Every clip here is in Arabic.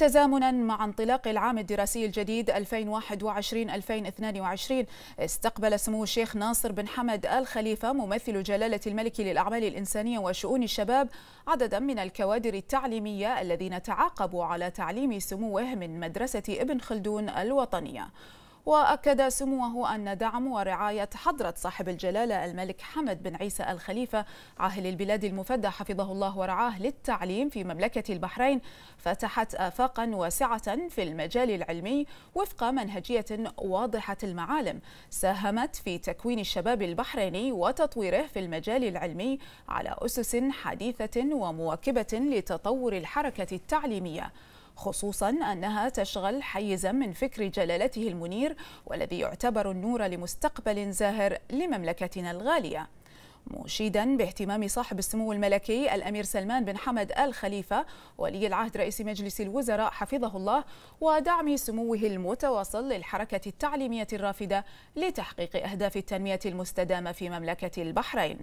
تزامنا مع انطلاق العام الدراسي الجديد 2021-2022 استقبل سمو الشيخ ناصر بن حمد آل خليفة ممثل جلالة الملك للأعمال الإنسانية وشؤون الشباب عددا من الكوادر التعليمية الذين تعاقبوا على تعليم سموه من مدرسة ابن خلدون الوطنية وأكد سموه أن دعم ورعاية حضرة صاحب الجلالة الملك حمد بن عيسى الخليفة عاهل البلاد المفدى حفظه الله ورعاه للتعليم في مملكة البحرين فتحت آفاقا واسعة في المجال العلمي وفق منهجية واضحة المعالم ساهمت في تكوين الشباب البحريني وتطويره في المجال العلمي على أسس حديثة ومواكبة لتطور الحركة التعليمية خصوصا أنها تشغل حيزا من فكر جلالته المنير والذي يعتبر النور لمستقبل زاهر لمملكتنا الغالية مشيدا باهتمام صاحب السمو الملكي الامير سلمان بن حمد ال خليفه ولي العهد رئيس مجلس الوزراء حفظه الله ودعم سموه المتواصل للحركه التعليميه الرافده لتحقيق اهداف التنميه المستدامه في مملكه البحرين.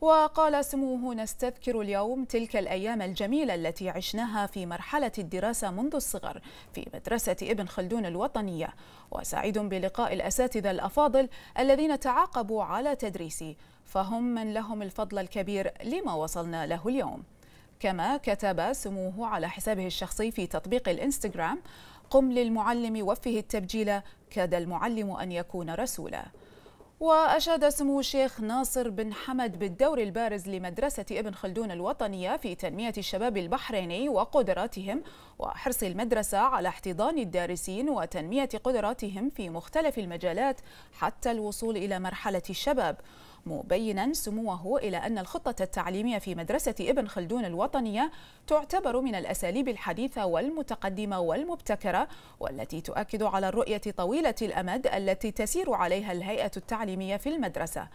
وقال سموه نستذكر اليوم تلك الأيام الجميلة التي عشناها في مرحلة الدراسة منذ الصغر في مدرسة ابن خلدون الوطنية وسعيد بلقاء الأساتذة الأفاضل الذين تعاقبوا على تدريسي فهم من لهم الفضل الكبير لما وصلنا له اليوم كما كتب سموه على حسابه الشخصي في تطبيق الإنستغرام قم للمعلم وفه التبجيل كاد المعلم أن يكون رسولا وأشاد سمو الشيخ ناصر بن حمد بالدور البارز لمدرسة ابن خلدون الوطنية في تنمية الشباب البحريني وقدراتهم وحرص المدرسة على احتضان الدارسين وتنمية قدراتهم في مختلف المجالات حتى الوصول إلى مرحلة الشباب مبينا سموه إلى أن الخطة التعليمية في مدرسة ابن خلدون الوطنية تعتبر من الأساليب الحديثة والمتقدمة والمبتكرة والتي تؤكد على الرؤية طويلة الأمد التي تسير عليها الهيئة التعليمية في المدرسة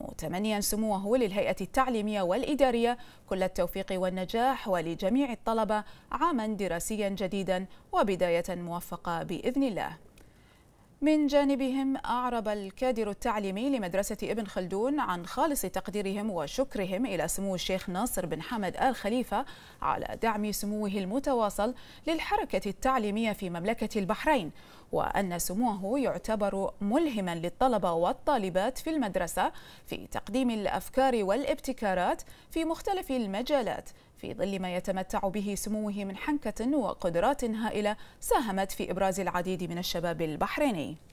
متمنيا سموه للهيئة التعليمية والإدارية كل التوفيق والنجاح ولجميع الطلبة عاما دراسيا جديدا وبداية موفقة بإذن الله من جانبهم أعرب الكادر التعليمي لمدرسة ابن خلدون عن خالص تقديرهم وشكرهم إلى سمو الشيخ ناصر بن حمد آل خليفة على دعم سموه المتواصل للحركة التعليمية في مملكة البحرين وأن سموه يعتبر ملهما للطلبة والطالبات في المدرسة في تقديم الأفكار والابتكارات في مختلف المجالات في ظل ما يتمتع به سموه من حنكة وقدرات هائلة ساهمت في إبراز العديد من الشباب البحريني